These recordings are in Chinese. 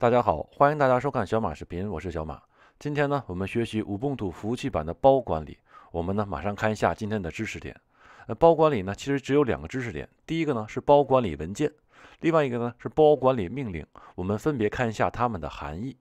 大家好，欢迎大家收看小马视频，我是小马。今天呢，我们学习五蹦土服务器版的包管理。我们呢，马上看一下今天的知识点。那包管理呢，其实只有两个知识点。第一个呢是包管理文件，另外一个呢是包管理命令。我们分别看一下它们的含义。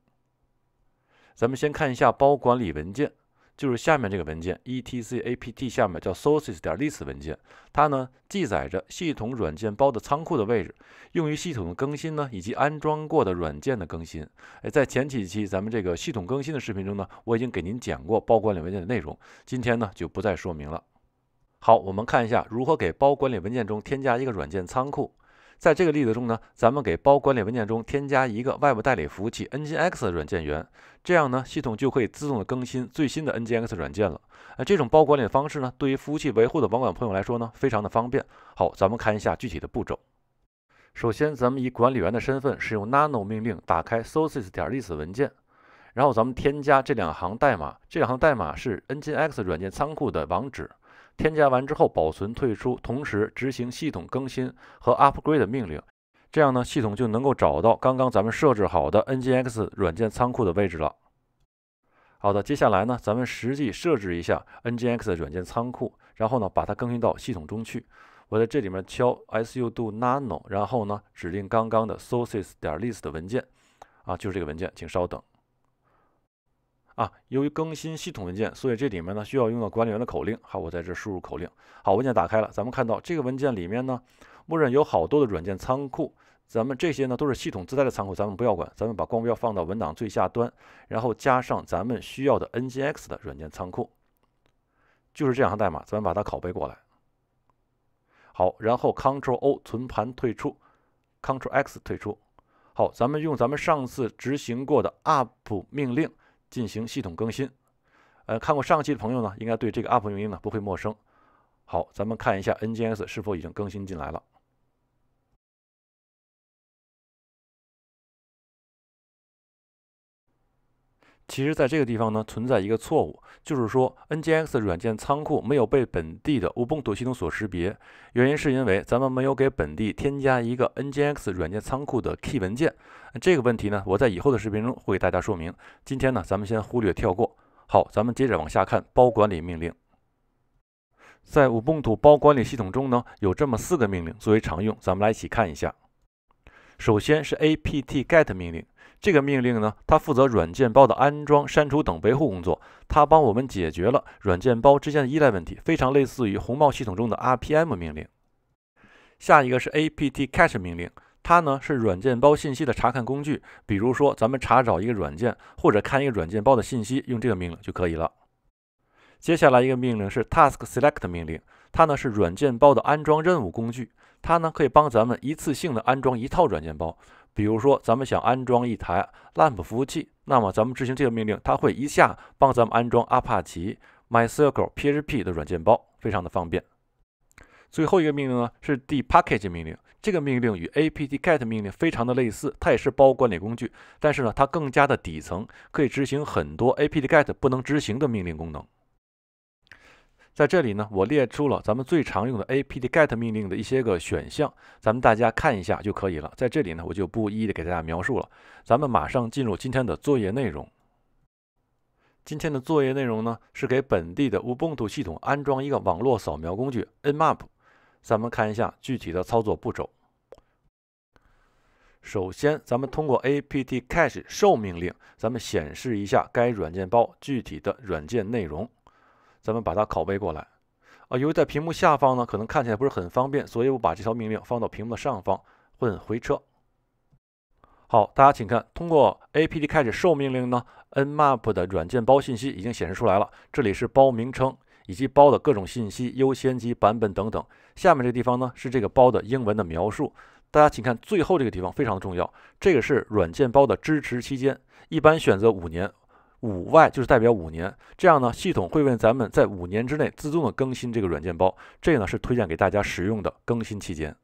咱们先看一下包管理文件。就是下面这个文件 /etc/apt 下面叫 sources.list 点文件，它呢记载着系统软件包的仓库的位置，用于系统的更新呢，以及安装过的软件的更新。哎，在前几期咱们这个系统更新的视频中呢，我已经给您讲过包管理文件的内容，今天呢就不再说明了。好，我们看一下如何给包管理文件中添加一个软件仓库。在这个例子中呢，咱们给包管理文件中添加一个外部代理服务器 Nginx 的软件源，这样呢，系统就可以自动的更新最新的 Nginx 软件了。那这种包管理方式呢，对于服务器维护的网管朋友来说呢，非常的方便。好，咱们看一下具体的步骤。首先，咱们以管理员的身份使用 nano 命令打开 sources 点 list 文件，然后咱们添加这两行代码。这两行代码是 Nginx 软件仓库的网址。添加完之后保存退出，同时执行系统更新和 upgrade 的命令，这样呢系统就能够找到刚刚咱们设置好的 nginx 软件仓库的位置了。好的，接下来呢咱们实际设置一下 nginx 软件仓库，然后呢把它更新到系统中去。我在这里面敲 sudo nano，然后呢指定刚刚的 sources 点 list 的文件，啊就是这个文件，请稍等。啊，由于更新系统文件，所以这里面呢需要用到管理员的口令。好，我在这输入口令。好，文件打开了，咱们看到这个文件里面呢，默认有好多的软件仓库，咱们这些呢都是系统自带的仓库，咱们不要管。咱们把光标放到文档最下端，然后加上咱们需要的 n g x 的软件仓库，就是这两行代码，咱们把它拷贝过来。好，然后 Ctrl+O 存盘退出，Ctrl+X 退出。好，咱们用咱们上次执行过的 up 命令。进行系统更新，呃，看过上期的朋友呢，应该对这个 u p p 应呢不会陌生。好，咱们看一下 NGS 是否已经更新进来了。其实，在这个地方呢，存在一个错误，就是说，NGX 软件仓库没有被本地的 Ubuntu 系统所识别，原因是因为咱们没有给本地添加一个 NGX 软件仓库的 key 文件。这个问题呢，我在以后的视频中会给大家说明。今天呢，咱们先忽略跳过。好，咱们接着往下看包管理命令。在 Ubuntu 包管理系统中呢，有这么四个命令最为常用，咱们来一起看一下。首先是 apt-get 命令。这个命令呢，它负责软件包的安装、删除等维护工作。它帮我们解决了软件包之间的依赖问题，非常类似于红帽系统中的 RPM 命令。下一个是 apt-cache 命令，它呢是软件包信息的查看工具。比如说，咱们查找一个软件或者看一个软件包的信息，用这个命令就可以了。接下来一个命令是 task-select 命令，它呢是软件包的安装任务工具。它呢可以帮咱们一次性的安装一套软件包。比如说，咱们想安装一台 LAMP 服务器，那么咱们执行这个命令，它会一下帮咱们安装阿帕奇 m y c MySQL、PHP 的软件包，非常的方便。最后一个命令呢是 `dpkg` a c a e 命令，这个命令与 `apt-get` 命令非常的类似，它也是包管理工具，但是呢，它更加的底层，可以执行很多 `apt-get` 不能执行的命令功能。在这里呢，我列出了咱们最常用的 apt-get 命令的一些个选项，咱们大家看一下就可以了。在这里呢，我就不一一的给大家描述了。咱们马上进入今天的作业内容。今天的作业内容呢，是给本地的 Ubuntu 系统安装一个网络扫描工具 Nmap。咱们看一下具体的操作步骤。首先，咱们通过 apt-cache show 命令，咱们显示一下该软件包具体的软件内容。咱们把它拷贝过来啊。由于在屏幕下方呢，可能看起来不是很方便，所以我把这条命令放到屏幕的上方，问回车。好，大家请看，通过 a p t 开始 c show 命令呢，nmap 的软件包信息已经显示出来了。这里是包名称以及包的各种信息，优先级、版本等等。下面这地方呢，是这个包的英文的描述。大家请看，最后这个地方非常的重要，这个是软件包的支持期间，一般选择五年。五 Y 就是代表五年，这样呢，系统会为咱们在五年之内自动的更新这个软件包，这呢是推荐给大家使用的更新期间。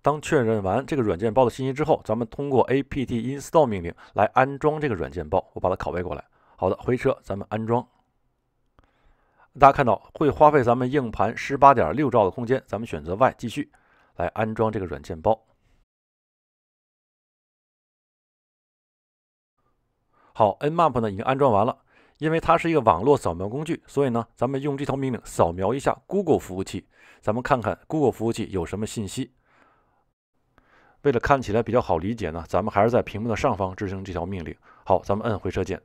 当确认完这个软件包的信息之后，咱们通过 apt install 命令来安装这个软件包，我把它拷贝过来。好的，回车，咱们安装。大家看到会花费咱们硬盘十八点六兆的空间，咱们选择 Y 继续来安装这个软件包。好，nmap 呢已经安装完了，因为它是一个网络扫描工具，所以呢，咱们用这条命令扫描一下 Google 服务器，咱们看看 Google 服务器有什么信息。为了看起来比较好理解呢，咱们还是在屏幕的上方执行这条命令。好，咱们摁回车键。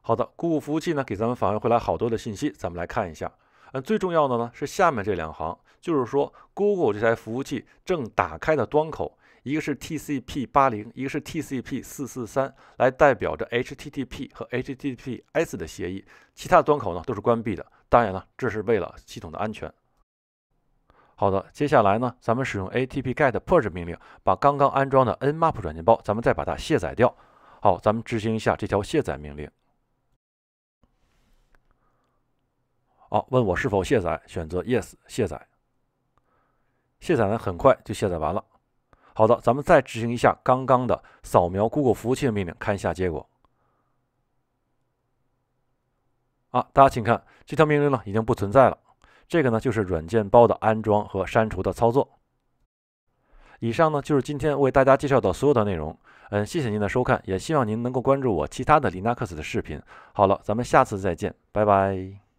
好的，Google 服务器呢给咱们返回回来好多的信息，咱们来看一下。嗯，最重要的呢是下面这两行，就是说 Google 这台服务器正打开的端口。一个是 TCP 八零，一个是 TCP 四四三，来代表着 HTTP 和 HTTPS 的协议。其他的端口呢都是关闭的。当然了，这是为了系统的安全。好的，接下来呢，咱们使用 `atp get purge` 命令，把刚刚安装的 Nmap 软件包，咱们再把它卸载掉。好，咱们执行一下这条卸载命令。哦，问我是否卸载，选择 Yes 卸载。卸载呢，很快就卸载完了。好的，咱们再执行一下刚刚的扫描 Google 服务器的命令，看一下结果。啊，大家请看，这条命令呢已经不存在了。这个呢就是软件包的安装和删除的操作。以上呢就是今天为大家介绍的所有的内容。嗯，谢谢您的收看，也希望您能够关注我其他的 Linux 的视频。好了，咱们下次再见，拜拜。